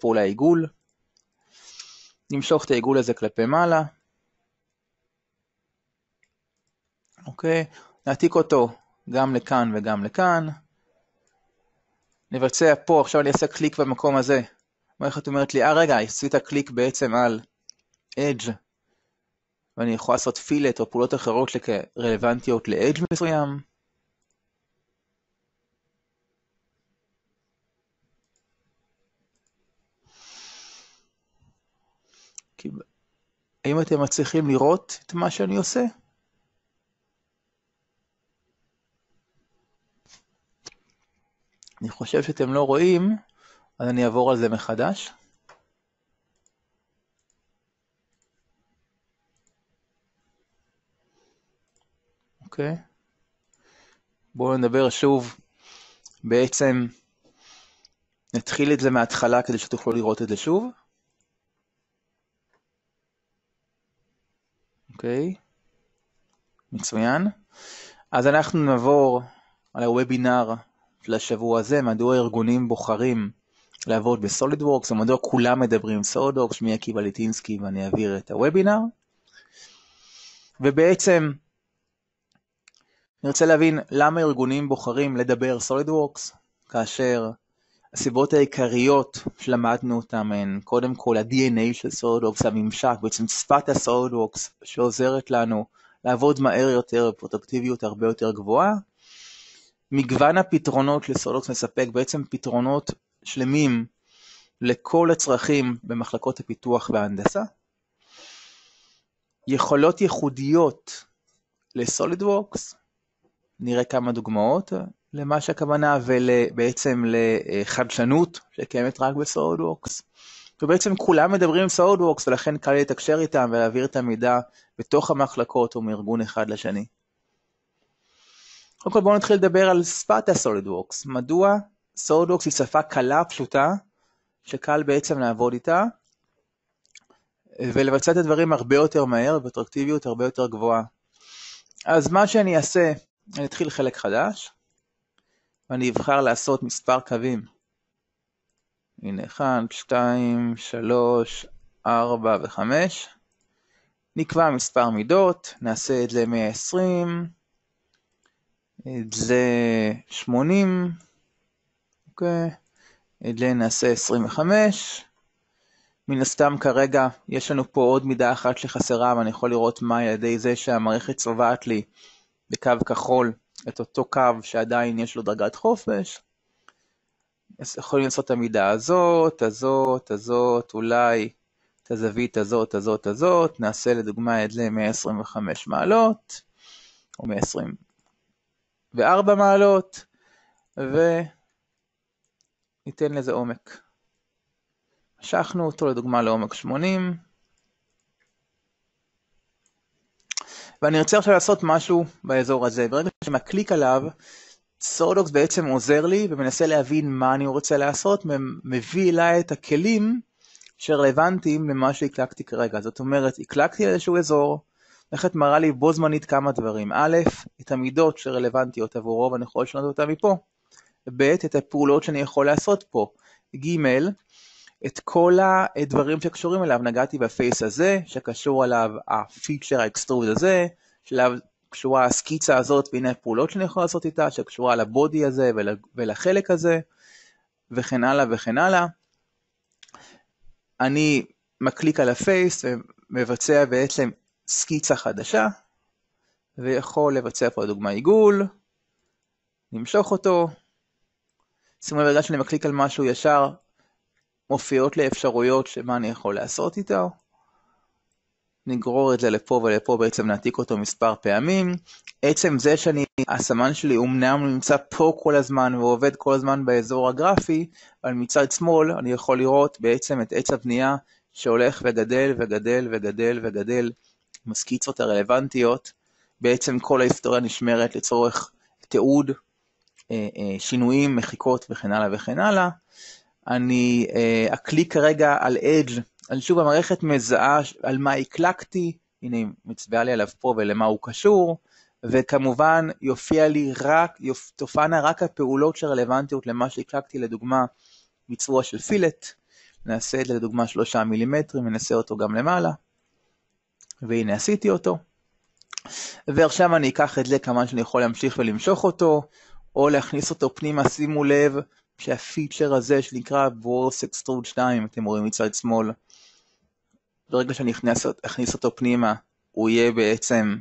פעולה עיגול, נמשוך את העיגול הזה כלפי מעלה. אוקיי, נעתיק אותו גם לכאן וגם לכאן. נבצע פה, עכשיו אני אעשה קליק במקום הזה. המערכת אומרת לי, אה רגע, עשית קליק בעצם על אדג' ואני יכול לעשות פילט או פעולות אחרות רלוונטיות לאדג' מסוים. כאילו, האם אתם מצליחים לראות את מה שאני עושה? אני חושב שאתם לא רואים, אז אני אעבור על זה מחדש. אוקיי. בואו נדבר שוב, בעצם נתחיל את זה מההתחלה כדי שתוכלו לראות את זה שוב. אוקיי, מצוין. אז אנחנו נעבור על הוובינר לשבוע הזה, מדוע ארגונים בוחרים לעבוד בסולידוורקס, ומדוע כולם מדברים סולידוורקס, שמי עקיבא ליטינסקי ואני אעביר את הוובינר. ובעצם אני רוצה להבין למה ארגונים בוחרים לדבר סולידוורקס, כאשר הסיבות העיקריות שלמדנו אותן הן קודם כל ה-DNA של סולדווקס, הממשק, בעצם שפת הסולדווקס שעוזרת לנו לעבוד מהר יותר בפרודקטיביות הרבה יותר גבוהה. מגוון הפתרונות לסולדווקס מספק בעצם פתרונות שלמים לכל הצרכים במחלקות הפיתוח וההנדסה. יכולות ייחודיות ל נראה כמה דוגמאות. למה שהכוונה ובעצם לחדשנות שקיימת רק בסאודוורקס. ובעצם כולם מדברים עם סאודוורקס ולכן קל לתקשר איתם ולהעביר את המידע בתוך המחלקות או מארגון אחד לשני. קודם כל בואו נתחיל לדבר על ספאטה סולידוורקס. מדוע סולידוורקס היא שפה קלה, פשוטה, שקל בעצם לעבוד איתה, ולבצע את הדברים הרבה יותר מהר ואטרקטיביות הרבה יותר גבוהה. אז מה שאני אעשה, אני אתחיל חלק חדש, ואני אבחר לעשות מספר קווים. הנה 1, 2, 3, 4 ו-5. נקבע מספר מידות, נעשה את זה 120, את זה 80, אוקיי, את זה נעשה 25. מן הסתם כרגע יש לנו פה עוד מידה אחת שחסרה ואני יכול לראות מה על ידי זה שהמערכת צובעת לי בקו כחול את אותו קו שעדיין יש לו דרגת חופש, יכולים לעשות את המידה הזאת, הזאת, הזאת, אולי את הזווית הזאת, הזאת, הזאת, נעשה לדוגמה את זה מ-25 מעלות, או מ-24 מעלות, וניתן לזה עומק. משכנו אותו לדוגמה לעומק 80, ואני רוצה עכשיו לעשות משהו באזור הזה, ברגע שאני מקליק עליו, סורדוקס בעצם עוזר לי ומנסה להבין מה אני רוצה לעשות, מביא אליי את הכלים שרלוונטיים למה שהקלקתי כרגע. זאת אומרת, הקלקתי איזשהו אזור, מערכת מראה לי בו זמנית כמה דברים. א', את המידות שרלוונטיות עבורו ואני יכול לשנות אותה מפה. ב', את הפעולות שאני יכול לעשות פה. ג', את כל הדברים שקשורים אליו, נגעתי בפייס הזה, שקשור אליו הפיצ'ר האקסטרוד הזה, שלב קשורה הסקיצה הזאת והנה הפעולות שאני יכול לעשות איתה, שקשורה לבודי הזה ול, ולחלק הזה, וכן הלאה וכן הלאה. אני מקליק על הפייס ומבצע בעצם סקיצה חדשה, ויכול לבצע פה דוגמה עיגול, נמשוך אותו, שימו לב, ברגע שאני מקליק על משהו ישר מופיעות לי אפשרויות שמה אני יכול לעשות איתו. נגרור את זה לפה ולפה, בעצם נעתיק אותו מספר פעמים. עצם זה שאני, הסמן שלי אמנם נמצא פה כל הזמן ועובד כל הזמן באזור הגרפי, אבל מצד שמאל אני יכול לראות בעצם את עץ הבנייה שהולך וגדל וגדל וגדל וגדל עם הסקיצות הרלוונטיות. בעצם כל ההיסטוריה נשמרת לצורך תיעוד, אה, אה, שינויים, מחיקות וכן הלאה וכן הלאה. אני אה, אקליק כרגע על אדג' אז שוב המערכת מזהה על מה הקלקתי, הנה היא מצביעה לי עליו פה ולמה הוא קשור, וכמובן יופיע לי רק, יופ, תופענה רק הפעולות שרלוונטיות למה שהקלקתי, לדוגמה מצבוע של פילט, נעשה את זה לדוגמה שלושה מילימטרים, ננסה אותו גם למעלה, והנה עשיתי אותו. ועכשיו אני אקח את זה כמובן שאני יכול להמשיך ולמשוך אותו, או להכניס אותו פנימה, שימו לב שהפיצ'ר הזה שנקרא וורס אקסטרוד 2, אתם רואים מצד שמאל, ברגע שאני אכניס אכניס אותו פנימה, הוא יהיה בעצם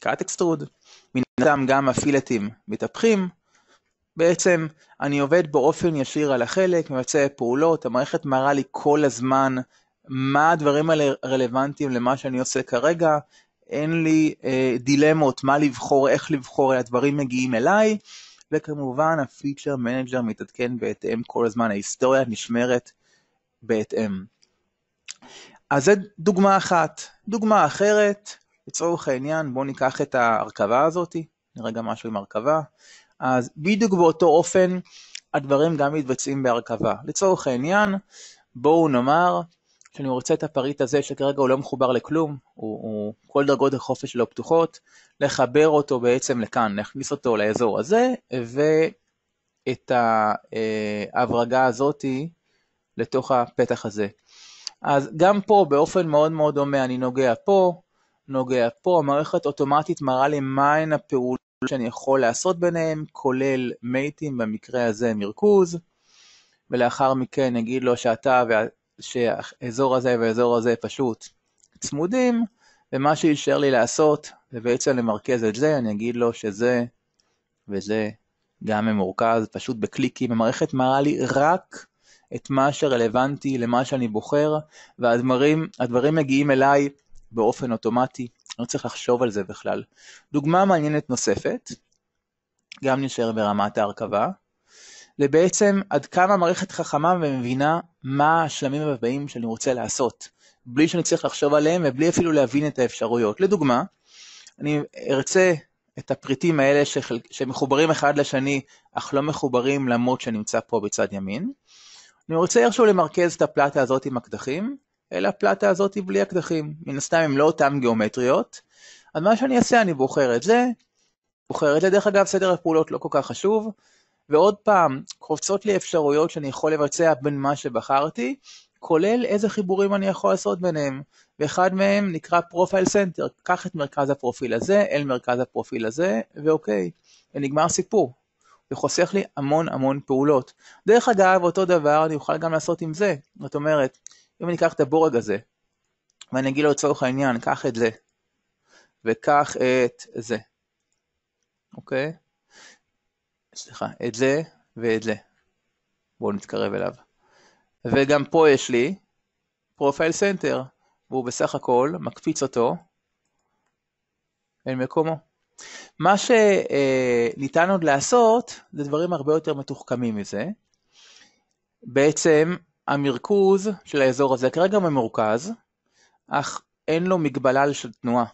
קאט אקסטרוד. מן הסתם גם הפילטים מתהפכים. בעצם אני עובד באופן ישיר על החלק, מבצע פעולות, המערכת מראה לי כל הזמן מה הדברים האלה רלוונטיים למה שאני עושה כרגע, אין לי אה, דילמות מה לבחור, איך לבחור, הדברים מגיעים אליי. וכמובן הפיצ'ר מנג'ר מתעדכן בהתאם כל הזמן, ההיסטוריה נשמרת בהתאם. אז זו דוגמה אחת. דוגמה אחרת, לצורך העניין בואו ניקח את ההרכבה הזאת, נראה גם משהו עם הרכבה, אז בדיוק באותו אופן הדברים גם מתבצעים בהרכבה. לצורך העניין, בואו נאמר כשאני רוצה את הפריט הזה שכרגע הוא לא מחובר לכלום, הוא, הוא כל דרגות החופש שלו לא פתוחות, לחבר אותו בעצם לכאן, להכניס אותו לאזור הזה, ואת ההברגה הזאתי לתוך הפתח הזה. אז גם פה באופן מאוד מאוד דומה אני נוגע פה, נוגע פה, המערכת אוטומטית מראה לי מהן הפעולות שאני יכול לעשות ביניהם, כולל מייטים, במקרה הזה מרכוז, ולאחר מכן נגיד לו שאתה שהאזור הזה והאזור הזה פשוט צמודים, ומה שיישאר לי לעשות זה בעצם למרכז את זה, אני אגיד לו שזה וזה גם ממורכז, פשוט בקליקים, המערכת מראה לי רק את מה שרלוונטי למה שאני בוחר, והדברים מגיעים אליי באופן אוטומטי, לא צריך לחשוב על זה בכלל. דוגמה מעניינת נוספת, גם נשאר ברמת ההרכבה, לבעצם עד כמה המערכת חכמה ומבינה מה השלמים הבאים שאני רוצה לעשות, בלי שאני צריך לחשוב עליהם ובלי אפילו להבין את האפשרויות. לדוגמה, אני ארצה את הפריטים האלה שחל... שמחוברים אחד לשני אך לא מחוברים למוט שנמצא פה בצד ימין. אני רוצה איכשהו למרכז את הפלטה הזאת עם הקדחים, אלא הפלטה הזאת בלי הקדחים. מן הסתם הם לא אותם גיאומטריות. אז מה שאני אעשה, אני בוחר את זה, בוחר את זה. דרך אגב, סדר הפעולות לא כל כך חשוב. ועוד פעם, קופצות לי אפשרויות שאני יכול לבצע בין מה שבחרתי, כולל איזה חיבורים אני יכול לעשות ביניהם, ואחד מהם נקרא פרופייל סנטר, קח את מרכז הפרופיל הזה אל מרכז הפרופיל הזה, ואוקיי, ונגמר סיפור. זה חוסך לי המון המון פעולות. דרך אגב, אותו דבר אני אוכל גם לעשות עם זה, זאת אומרת, אם אני אקח את הבורג הזה, ואני אגיד לו לצורך העניין, קח את זה, וקח את זה, אוקיי? סליחה, את זה ואת זה. בואו נתקרב אליו. וגם פה יש לי פרופייל סנטר, והוא בסך הכל מקפיץ אותו אל מקומו. מה שניתן אה, עוד לעשות זה דברים הרבה יותר מתוחכמים מזה. בעצם המרכוז של האזור הזה כרגע ממורכז, אך אין לו מגבלה של תנועה.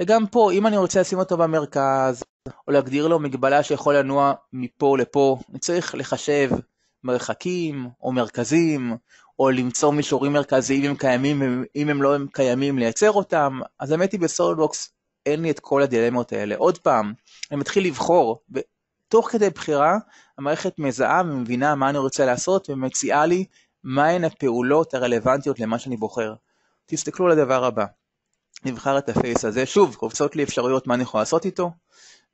וגם פה, אם אני רוצה לשים אותו במרכז, או להגדיר לו מגבלה שיכול לנוע מפה לפה. אני צריך לחשב מרחקים או מרכזים, או למצוא מישורים מרכזיים אם קיימים, אם הם לא הם קיימים לייצר אותם. אז האמת היא בסולדבוקס אין לי את כל הדילמות האלה. עוד פעם, אני מתחיל לבחור, ותוך כדי בחירה המערכת מזהה ומבינה מה אני רוצה לעשות ומציעה לי מהן הפעולות הרלוונטיות למה שאני בוחר. תסתכלו על הדבר הבא. נבחר את הפייס הזה, שוב, קופצות לי אפשרויות מה אני יכול לעשות איתו,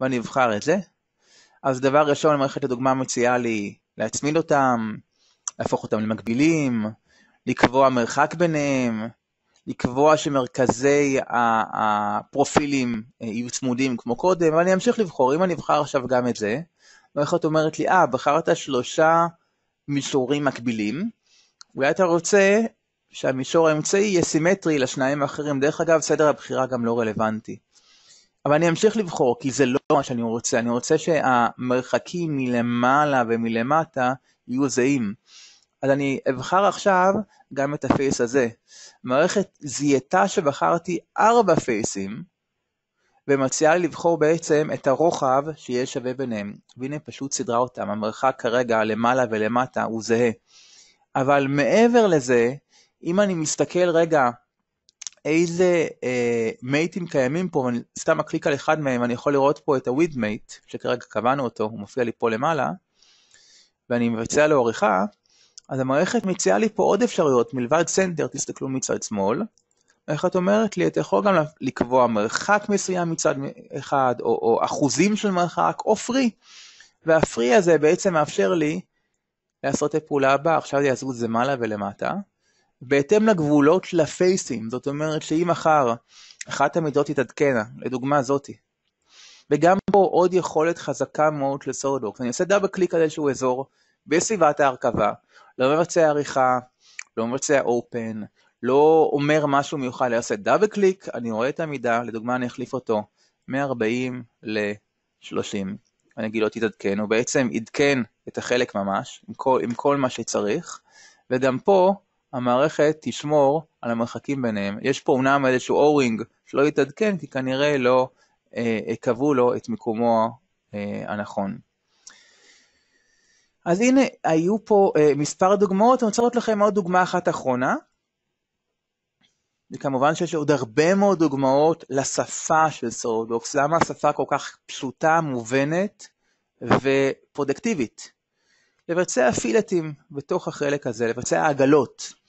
ואני אבחר את זה. אז דבר ראשון, מערכת הדוגמה מציעה לי להצמיד אותם, להפוך אותם למקבילים, לקבוע מרחק ביניהם, לקבוע שמרכזי הפרופילים אה, יהיו צמודים כמו קודם, ואני אמשיך לבחור, אם אני אבחר עכשיו גם את זה, מערכת אומרת לי, אה, ah, בחרת שלושה מישורים מקבילים, אולי אתה רוצה שהמישור האמצעי יהיה סימטרי לשניים האחרים, דרך אגב, סדר הבחירה גם לא רלוונטי. אבל אני אמשיך לבחור כי זה לא מה שאני רוצה, אני רוצה שהמרחקים מלמעלה ומלמטה יהיו זהים. אז אני אבחר עכשיו גם את הפייס הזה. מערכת זיהתה שבחרתי ארבע פייסים, ומציעה לי לבחור בעצם את הרוחב שיהיה שווה ביניהם. והנה פשוט סידרה אותם, המרחק כרגע למעלה ולמטה הוא זהה. אבל מעבר לזה, אם אני מסתכל רגע איזה אה, מייטים קיימים פה, ואני סתם אקליק על אחד מהם, אני יכול לראות פה את ה-with mate, שכרגע קבענו אותו, הוא מופיע לי פה למעלה, ואני מבצע לו עריכה, אז המערכת מציעה לי פה עוד אפשרויות מלבד סנטר, תסתכלו מצד שמאל. המערכת אומרת לי, אתה יכול גם לקבוע מרחק מסוים מצד אחד, או, או אחוזים של מרחק, או פרי. והפרי הזה בעצם מאפשר לי לעשות את הפעולה הבאה, עכשיו יעזבו את זה מעלה ולמטה. בהתאם לגבולות לפייסים, זאת אומרת שאם מחר אחת המידות תתעדכנה, לדוגמה זאתי. וגם פה עוד יכולת חזקה מאוד לסורדוקס, אני עושה דאבל קליק על איזשהו אזור בסביבת ההרכבה, לא מבצע עריכה, לא מבצע אופן, לא אומר משהו מיוחד, אני עושה דאבל קליק, אני רואה את המידה, לדוגמה אני אחליף אותו מ-40 ל-30, אני אגיד לו תתעדכן, הוא בעצם עדכן את החלק ממש, עם כל, עם כל מה שצריך, וגם פה המערכת תשמור על המרחקים ביניהם. יש פה אומנם איזשהו אורינג שלא יתעדכן, כי כנראה לא אה, קבעו לו את מיקומו אה, הנכון. אז הנה, היו פה אה, מספר דוגמאות, אני רוצה לראות לכם עוד דוגמה אחת אחרונה. וכמובן שיש עוד הרבה מאוד דוגמאות לשפה של סורדוקס, למה השפה כל כך פשוטה, מובנת ופרודקטיבית. לבצע פילטים בתוך החלק הזה, לבצע עגלות.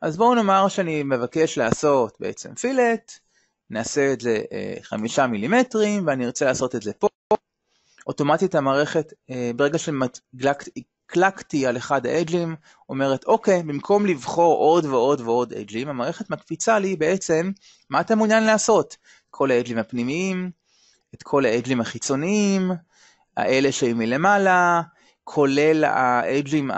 אז בואו נאמר שאני מבקש לעשות בעצם פילט, נעשה את זה אה, חמישה מילימטרים ואני ארצה לעשות את זה פה. אוטומטית המערכת, אה, ברגע שקלקתי על אחד האדג'ים, אומרת אוקיי, במקום לבחור עוד ועוד ועוד אדג'ים, המערכת מקפיצה לי בעצם מה אתה מעוניין לעשות, כל האדג'ים הפנימיים, את כל האדג'ים החיצוניים, האלה שהם מלמעלה, כולל האג'ים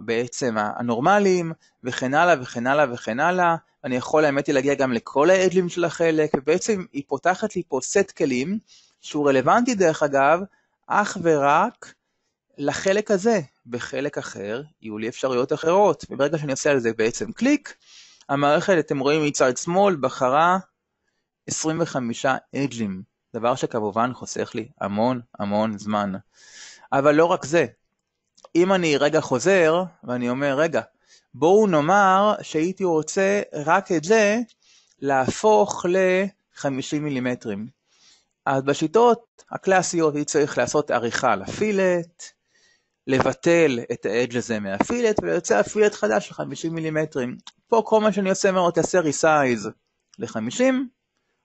בעצם הנורמליים, וכן הלאה וכן הלאה וכן הלאה. אני יכול האמת היא להגיע גם לכל האג'ים של החלק, ובעצם היא פותחת לי פה סט כלים, שהוא רלוונטי דרך אגב, אך ורק לחלק הזה. בחלק אחר יהיו לי אפשרויות אחרות, וברגע שאני עושה על זה בעצם קליק, המערכת, אתם רואים מצד שמאל, בחרה 25 אג'ים, דבר שכמובן חוסך לי המון המון זמן. אבל לא רק זה. אם אני רגע חוזר, ואני אומר, רגע, בואו נאמר שהייתי רוצה רק את זה להפוך ל-50 מילימטרים. אז בשיטות הקלאסיות הייתי צריך לעשות עריכה על הפילט, לבטל את האדג' הזה מהפילט, ויוצא הפילט חדש של 50 מילימטרים. פה כל מה שאני עושה, אומר תעשה ריסייז ל-50,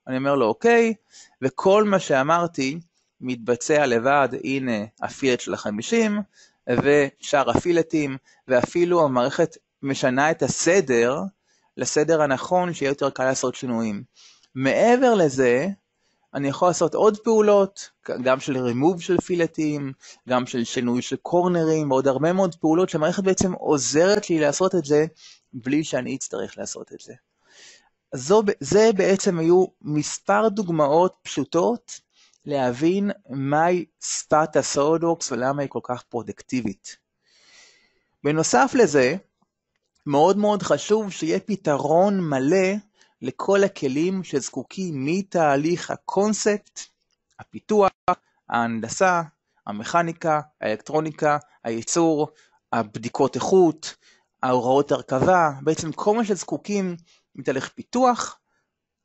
אני אומר לו, אוקיי, וכל מה שאמרתי, מתבצע לבד, הנה הפילט של החמישים, ושאר הפילטים, ואפילו המערכת משנה את הסדר לסדר הנכון, שיהיה יותר קל לעשות שינויים. מעבר לזה, אני יכול לעשות עוד פעולות, גם של רימוב של פילטים, גם של שינוי של קורנרים, ועוד הרבה מאוד פעולות שהמערכת בעצם עוזרת לי לעשות את זה, בלי שאני אצטרך לעשות את זה. זו, זה בעצם היו מספר דוגמאות פשוטות להבין מהי שפת הסודוקס ולמה היא כל כך פרודקטיבית. בנוסף לזה, מאוד מאוד חשוב שיהיה פתרון מלא לכל הכלים שזקוקים מתהליך הקונספט, הפיתוח, ההנדסה, המכניקה, האלקטרוניקה, הייצור, הבדיקות איכות, ההוראות הרכבה, בעצם כל מה שזקוקים מתהליך פיתוח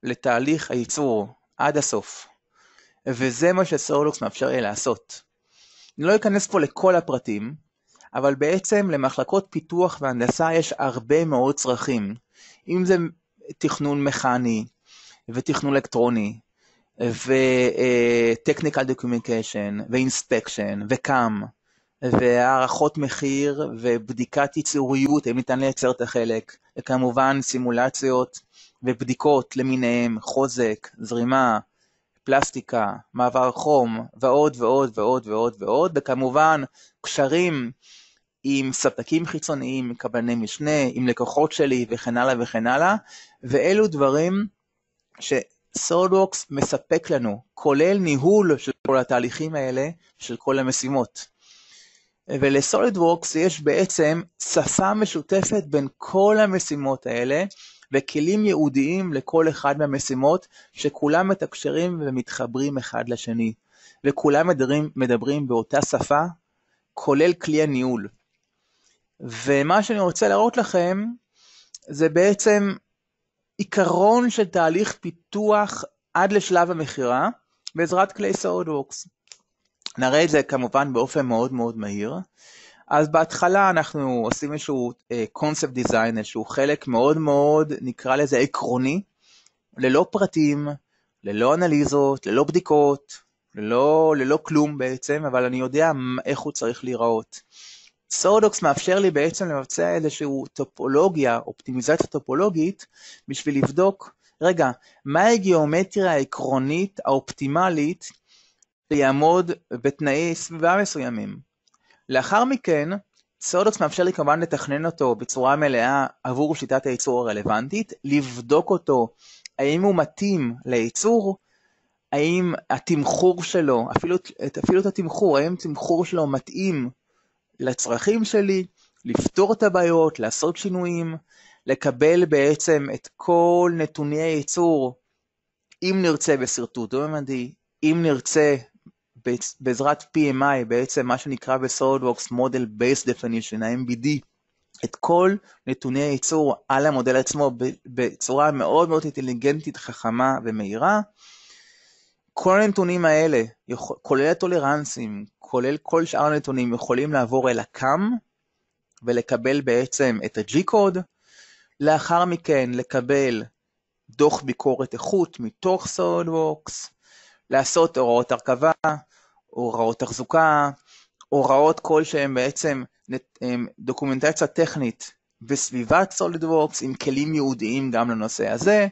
לתהליך הייצור עד הסוף. וזה מה שסולוס מאפשר לי לעשות. אני לא אכנס פה לכל הפרטים, אבל בעצם למחלקות פיתוח והנדסה יש הרבה מאוד צרכים, אם זה תכנון מכני ותכנון אלקטרוני וטכניקל דוקומיקיישן ואינספקשן וקאם והערכות מחיר ובדיקת ייצוריות, אם ניתן לייצר את החלק, וכמובן סימולציות ובדיקות למיניהם, חוזק, זרימה, פלסטיקה, מעבר חום ועוד ועוד ועוד ועוד ועוד, וכמובן קשרים עם ספקים חיצוניים, עם קבלני משנה, עם לקוחות שלי וכן הלאה וכן הלאה, ואלו דברים שסולווקס מספק לנו, כולל ניהול של כל התהליכים האלה, של כל המשימות. ולסולידוורקס יש בעצם שפה משותפת בין כל המשימות האלה, וכלים ייעודיים לכל אחד מהמשימות, שכולם מתקשרים ומתחברים אחד לשני, וכולם מדברים, מדברים באותה שפה, כולל כלי הניהול. ומה שאני רוצה להראות לכם, זה בעצם עיקרון של תהליך פיתוח עד לשלב המכירה, בעזרת כלי סאודוורקס. נראה את זה כמובן באופן מאוד מאוד מהיר. אז בהתחלה אנחנו עושים איזשהו קונספט אה, דיזיין, איזשהו חלק מאוד מאוד נקרא לזה עקרוני, ללא פרטים, ללא אנליזות, ללא בדיקות, ללא, ללא כלום בעצם, אבל אני יודע איך הוא צריך להיראות. סורדוקס מאפשר לי בעצם לבצע איזושהי טופולוגיה, אופטימיזציה טופולוגית, בשביל לבדוק, רגע, מה הגיאומטריה העקרונית האופטימלית שיעמוד בתנאי סביבה מסוימים? לאחר מכן, סודוס מאפשר לי כמובן לתכנן אותו בצורה מלאה עבור שיטת הייצור הרלוונטית, לבדוק אותו האם הוא מתאים לייצור, האם התמחור שלו, אפילו, אפילו את התמחור, האם התמחור שלו מתאים לצרכים שלי, לפתור את הבעיות, לעשות שינויים, לקבל בעצם את כל נתוני הייצור, אם נרצה בשרטוט דו-ממדי, אם נרצה בעזרת PMI, בעצם מה שנקרא ב-SolidWorks Model Base Definition, ה-MBD, את כל נתוני הייצור על המודל עצמו בצורה מאוד מאוד אינטליגנטית, חכמה ומהירה. כל הנתונים האלה, כולל הטולרנסים, כולל כל שאר הנתונים, יכולים לעבור אל הקאם ולקבל בעצם את ה-G-Code, לאחר מכן לקבל דוח ביקורת איכות מתוך SolidWorks, לעשות הוראות הרכבה, הוראות תחזוקה, הוראות כלשהן בעצם דוקומנטציה טכנית בסביבת SolidWorks עם כלים ייעודיים גם לנושא הזה,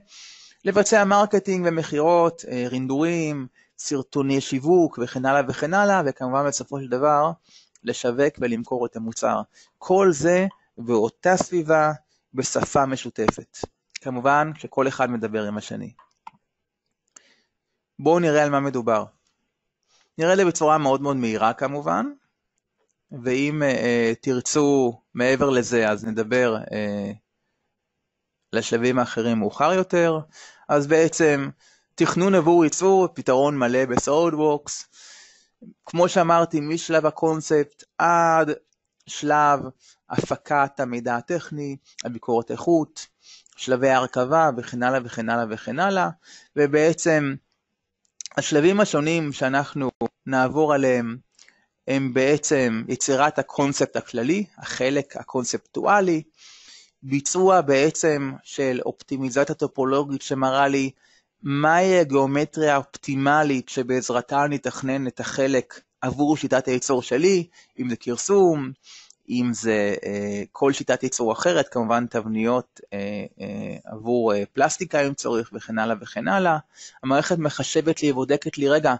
לבצע מרקטינג ומכירות, אה, רינדורים, סרטוני שיווק וכן הלאה וכן הלאה, וכמובן בסופו של דבר לשווק ולמכור את המוצר. כל זה באותה סביבה, בשפה משותפת. כמובן שכל אחד מדבר עם השני. בואו נראה על מה מדובר. נראה לי בצורה מאוד מאוד מהירה כמובן, ואם אה, אה, תרצו מעבר לזה אז נדבר אה, לשלבים האחרים מאוחר יותר, אז בעצם תכנון עבור ייצור, פתרון מלא בסולדווקס. כמו שאמרתי, משלב הקונספט עד שלב הפקת המידע הטכני, הביקורת איכות, שלבי הרכבה וכן הלאה וכן הלאה וכן הלאה, ובעצם השלבים השונים שאנחנו נעבור עליהם הם בעצם יצירת הקונספט הכללי, החלק הקונספטואלי, ביצוע בעצם של אופטימיזציה טופולוגית שמראה לי מהי הגיאומטריה האופטימלית שבעזרתה נתכנן את החלק עבור שיטת הייצור שלי, אם זה כרסום, אם זה אה, כל שיטת ייצור אחרת, כמובן תבניות אה, אה, עבור פלסטיקה אם צריך וכן הלאה וכן הלאה. המערכת מחשבת לי, בודקת לי, רגע,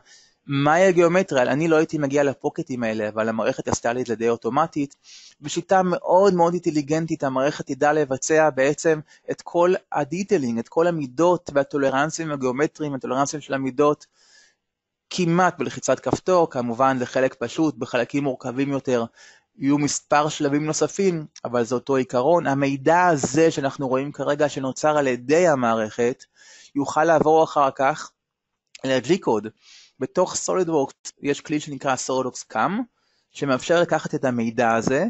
מהי הגיאומטריה? אני לא הייתי מגיע לפוקטים האלה, אבל המערכת עשתה לי את זה די אוטומטית. בשיטה מאוד מאוד אינטליגנטית המערכת תדע לבצע בעצם את כל הדיטלינג, את כל המידות והטולרנסים הגיאומטריים, הטולרנסים של המידות, כמעט בלחיצת כפתור, כמובן זה חלק פשוט, בחלקים מורכבים יותר יהיו מספר שלבים נוספים, אבל זה אותו עיקרון. המידע הזה שאנחנו רואים כרגע שנוצר על ידי המערכת, יוכל לעבור אחר כך ל-G-Code. בתוך SolidWorks יש כלי שנקרא SolidWorks CAM, שמאפשר לקחת את המידע הזה,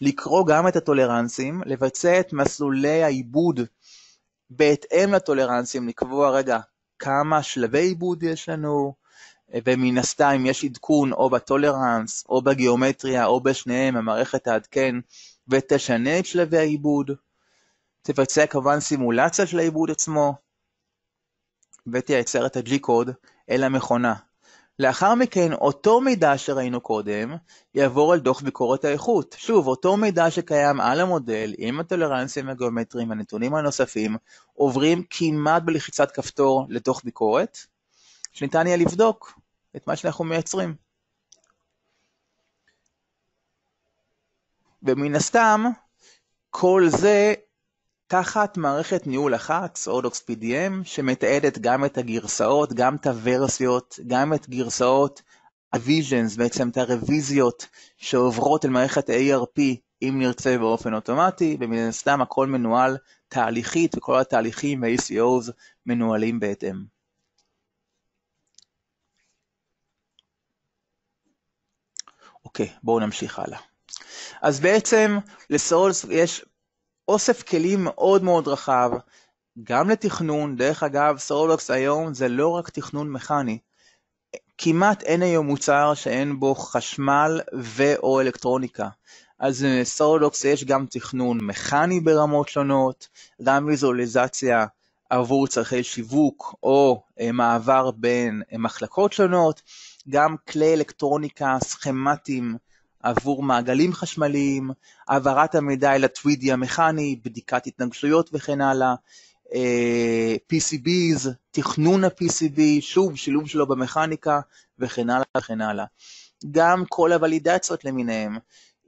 לקרוא גם את הטולרנסים, לבצע את מסלולי העיבוד בהתאם לטולרנסים, לקבוע רגע כמה שלבי עיבוד יש לנו, ומן הסתם יש עדכון או בטולרנס, או בגיאומטריה, או בשניהם, המערכת תעדכן ותשנה את שלבי העיבוד, תבצע כמובן סימולציה של העיבוד עצמו, ותייצר את הג'י-קוד אל המכונה. לאחר מכן, אותו מידע שראינו קודם, יעבור אל דוח ביקורת האיכות. שוב, אותו מידע שקיים על המודל, עם הטולרנסים הגיאומטריים, והנתונים הנוספים, עוברים כמעט בלחיצת כפתור לדוח ביקורת, שניתן יהיה לבדוק את מה שאנחנו מייצרים. ומן הסתם, כל זה תחת מערכת ניהול אחת, אודוקס PDM, שמתעדת גם את הגרסאות, גם את הוורסיות, גם את גרסאות הוויז'נס, בעצם את הרוויזיות שעוברות אל מערכת ARP, אם נרצה באופן אוטומטי, ומן הסתם הכל מנוהל תהליכית, וכל התהליכים וה-ACOs מנוהלים בהתאם. אוקיי, בואו נמשיך הלאה. אז בעצם לסאולס יש אוסף כלים מאוד מאוד רחב, גם לתכנון, דרך אגב, סאולוקס היום זה לא רק תכנון מכני. כמעט אין היום מוצר שאין בו חשמל ו/או אלקטרוניקה. אז סאולוקס יש גם תכנון מכני ברמות שונות, גם ויזואליזציה עבור צורכי שיווק או אה, מעבר בין אה, מחלקות שונות. גם כלי אלקטרוניקה סכמטיים עבור מעגלים חשמליים, העברת המידע אל הטווידי המכני, בדיקת התנגשויות וכן הלאה, אה, PCBs, תכנון ה-PCB, שוב, שילוב שלו במכניקה וכן הלאה וכן הלאה. גם כל הוולידציות למיניהם,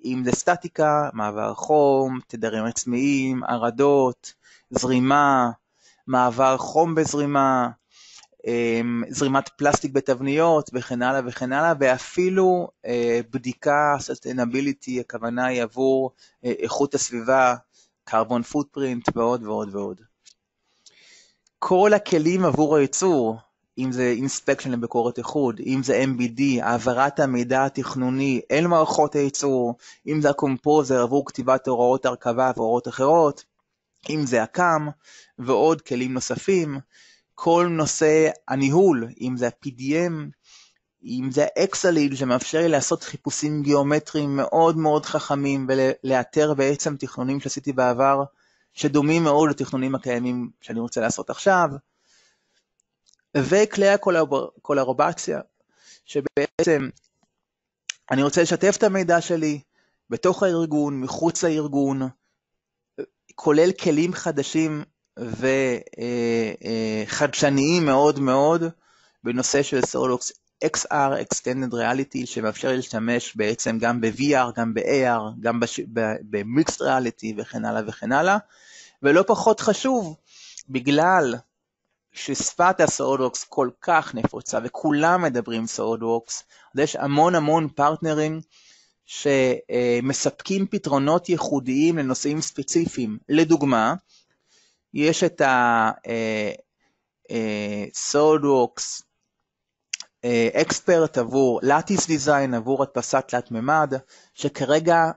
אם זה סטטיקה, מעבר חום, תדרים עצמיים, הרדות, זרימה, מעבר חום בזרימה, אמ, זרימת פלסטיק בתבניות וכן הלאה וכן הלאה, ואפילו אה, בדיקה סוסטיינביליטי, הכוונה היא עבור אה, איכות הסביבה, carbon footprint ועוד ועוד ועוד. כל הכלים עבור הייצור, אם זה inspection לביקורת איחוד, אם זה MBD, העברת המידע התכנוני אל מערכות הייצור, אם זה הקומפוזר עבור כתיבת הוראות הרכבה והוראות אחרות, אם זה הקאם ועוד כלים נוספים, כל נושא הניהול, אם זה ה-PDM, אם זה ה האקסליל שמאפשר לי לעשות חיפושים גיאומטריים מאוד מאוד חכמים ולאתר בעצם תכנונים שעשיתי בעבר שדומים מאוד לתכנונים הקיימים שאני רוצה לעשות עכשיו. וכלי הקולרובציה, שבעצם אני רוצה לשתף את המידע שלי בתוך הארגון, מחוץ לארגון, כולל כלים חדשים וחדשניים מאוד מאוד בנושא של סולוקס XR, Extended Reality, שמאפשר להשתמש בעצם גם ב-VR, גם ב-AR, גם ב-Mixed Reality וכן הלאה וכן הלאה. ולא פחות חשוב, בגלל ששפת הסאודווקס כל כך נפוצה וכולם מדברים סאודווקס, אז יש המון המון פרטנרים שמספקים פתרונות ייחודיים לנושאים ספציפיים. לדוגמה, יש את ה-SolidWorks אה, אה, אקספרט אה, עבור לטיס דיזיין, עבור הדפסה תלת מימד, שכרגע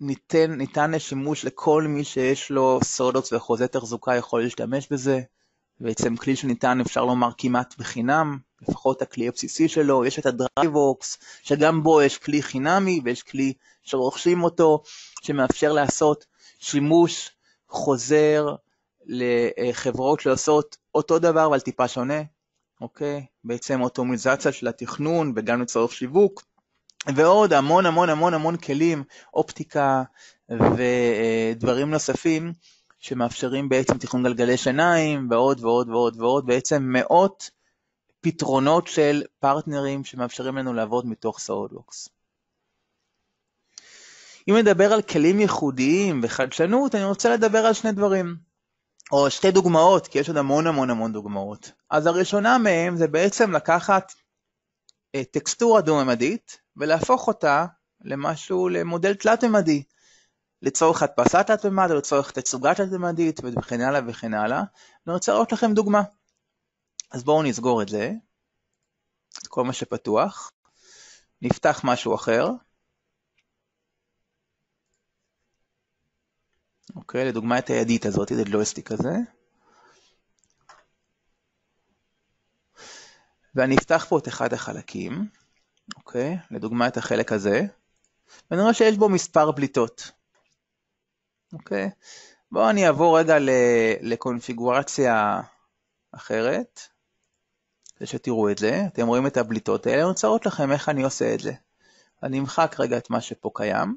ניתן, ניתן לשימוש לכל מי שיש לו סודות וחוזה תחזוקה יכול להשתמש בזה. בעצם כלי שניתן אפשר לומר כמעט בחינם, לפחות הכלי הבסיסי שלו, יש את הדרייבוקס, שגם בו יש כלי חינמי ויש כלי שרוכשים אותו, שמאפשר לעשות שימוש חוזר לחברות לעשות אותו דבר אבל טיפה שונה, אוקיי? בעצם אוטומיזציה של התכנון וגם לצורך שיווק, ועוד המון המון המון המון כלים, אופטיקה ודברים נוספים שמאפשרים בעצם תכנון גלגלי שיניים ועוד ועוד ועוד ועוד, בעצם מאות פתרונות של פרטנרים שמאפשרים לנו לעבוד מתוך סאודווקס. אם נדבר על כלים ייחודיים וחדשנות, אני רוצה לדבר על שני דברים. או שתי דוגמאות, כי יש עוד המון המון המון דוגמאות. אז הראשונה מהן זה בעצם לקחת אה, טקסטורה דו-ממדית ולהפוך אותה למשהו, למודל תלת-ממדי. לצורך הדפסה תלת ממד או לצורך תצוגה תלת ממדית וכן הלאה וכן הלאה. אני רוצה להראות לכם דוגמה. אז בואו נסגור את זה, את כל מה שפתוח. נפתח משהו אחר. אוקיי, לדוגמה את הידית הזאת, את הלויסטיק הזה. ואני אפתח פה את אחד החלקים, אוקיי, לדוגמה את החלק הזה, ואני רואה שיש בו מספר פליטות. אוקיי, בואו אני אעבור רגע לקונפיגורציה אחרת, כדי שתראו את זה. אתם רואים את הבליטות האלה, אני רוצה נוצרות לכם איך אני עושה את זה. אני אמחק רגע את מה שפה קיים,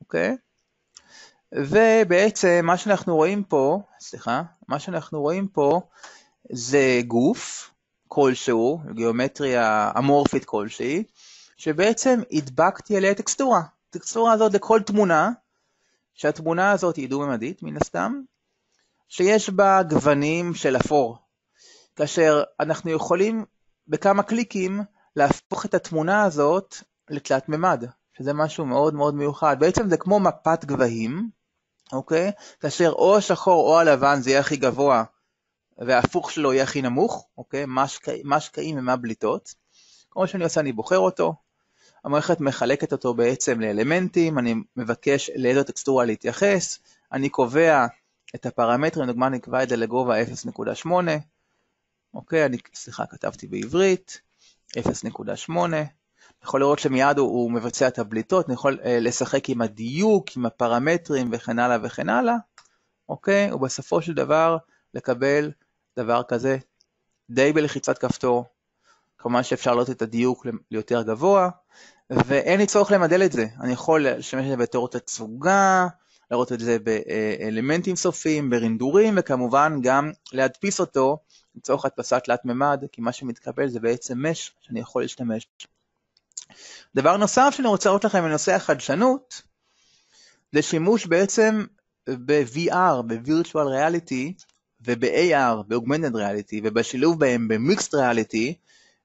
אוקיי? ובעצם מה שאנחנו רואים פה, סליחה, מה שאנחנו רואים פה זה גוף כלשהו, גיאומטריה אמורפית כלשהי, שבעצם הדבקתי עליה טקסטורה. הטקסטורה הזאת לכל תמונה, שהתמונה הזאת היא דו-ממדית מן הסתם, שיש בה גוונים של אפור, כאשר אנחנו יכולים בכמה קליקים להפוך את התמונה הזאת לתלת-ממד, שזה משהו מאוד מאוד מיוחד. בעצם זה כמו מפת גבהים, אוקיי? כאשר או השחור או הלבן זה יהיה הכי גבוה, וההפוך שלו יהיה הכי נמוך, אוקיי? מה שקעים ומה בליטות. כמו שאני עושה, אני בוחר אותו. המערכת מחלקת אותו בעצם לאלמנטים, אני מבקש לאיזו טקסטורה להתייחס, אני קובע את הפרמטרים, לדוגמה נקבע את זה לגובה 0.8, אוקיי, אני, סליחה, כתבתי בעברית, 0.8, יכול לראות שמיד הוא, הוא מבצע את הבליטות, אני יכול אה, לשחק עם הדיוק, עם הפרמטרים וכן הלאה וכן הלאה, אוקיי? ובסופו של דבר לקבל דבר כזה די בלחיצת כפתור. כמובן שאפשר לראות את הדיוק ליותר גבוה, ואין לי צורך למדל את זה. אני יכול לשמש את זה בתור תצוגה, לראות את זה באלמנטים סופיים, ברינדורים, וכמובן גם להדפיס אותו לצורך הדפסה תלת-ממד, כי מה שמתקבל זה בעצם מש שאני יכול להשתמש דבר נוסף שאני רוצה להראות לכם בנושא החדשנות, זה שימוש בעצם ב-VR, ב-Virtual Reality, וב-AR, ב-Augmented Reality, ובשילוב בהם ב-Mixed Reality,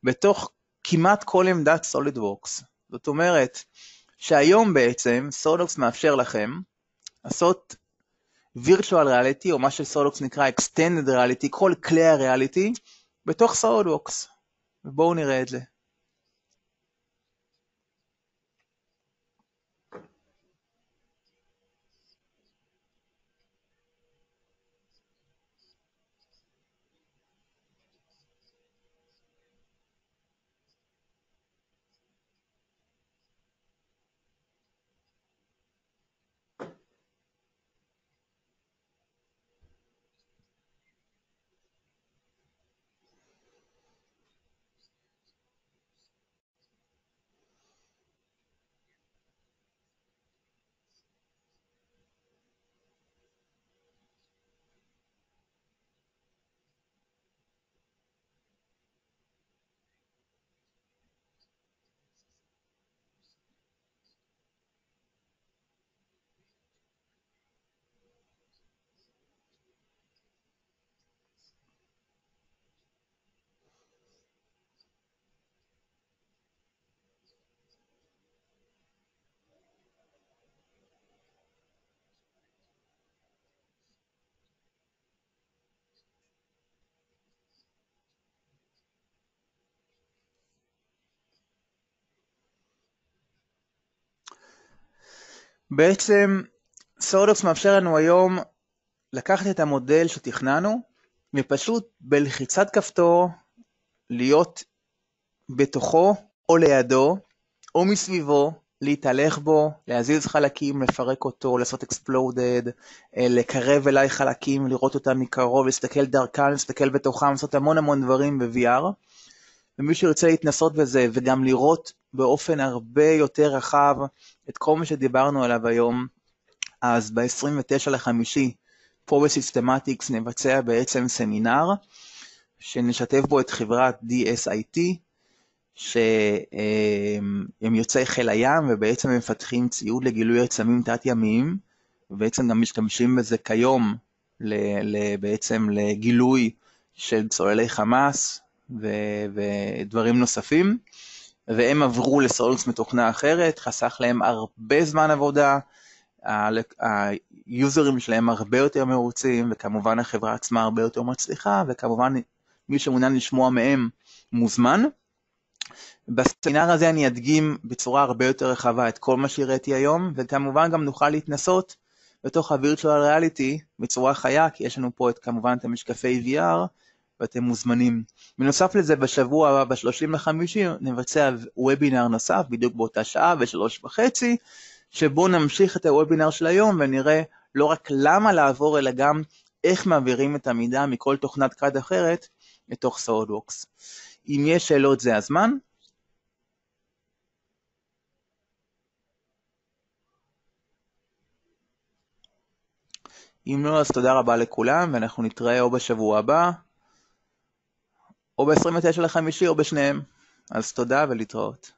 בתוך כמעט כל עמדת SolidWorks. זאת אומרת, שהיום בעצם SolidWorks מאפשר לכם לעשות virtual reality, או מה שסולוקס נקרא extended reality, כל כלי הריאליטי, בתוך סולוקס. בואו נראה את זה. בעצם סורדוקס מאפשר לנו היום לקחת את המודל שתכננו ופשוט בלחיצת כפתור להיות בתוכו או לידו או מסביבו, להתהלך בו, להזיז חלקים, לפרק אותו, לעשות אקספלודד, אה, לקרב אליי חלקים, לראות אותם מקרוב, להסתכל דרכם, להסתכל בתוכם, לעשות המון המון דברים ב-VR. ומי שרוצה להתנסות בזה וגם לראות באופן הרבה יותר רחב את כל מה שדיברנו עליו היום, אז ב-29 לחמישי פה בסיסטמטיקס נבצע בעצם סמינר שנשתף בו את חברת DSIT, שהם יוצאי חיל הים ובעצם מפתחים ציוד לגילוי עצמים תת-ימיים, ובעצם גם משתמשים בזה כיום ל, ל, בעצם לגילוי של צוללי חמאס ו- ודברים נוספים, והם עברו לסולס מתוכנה אחרת, חסך להם הרבה זמן עבודה, היוזרים שלהם הרבה יותר מרוצים, וכמובן החברה עצמה הרבה יותר מצליחה, וכמובן מי שמעוניין לשמוע מהם מוזמן. בסצנר הזה אני אדגים בצורה הרבה יותר רחבה את כל מה שהראיתי היום, וכמובן גם נוכל להתנסות בתוך ה-Virtual Reality בצורה חיה, כי יש לנו פה את, כמובן את המשקפי VR, ואתם מוזמנים. בנוסף לזה, בשבוע הבא, ב-30 לחמישי, נבצע וובינר נוסף, בדיוק באותה שעה, בשלוש וחצי, שבו נמשיך את הוובינר של היום ונראה לא רק למה לעבור, אלא גם איך מעבירים את המידע מכל תוכנת קאד אחרת לתוך סאודווקס. אם יש שאלות זה הזמן. אם לא, אז תודה רבה לכולם, ואנחנו נתראה או בשבוע הבא, או ב-29 לחמישי או בשניהם. אז תודה ולהתראות.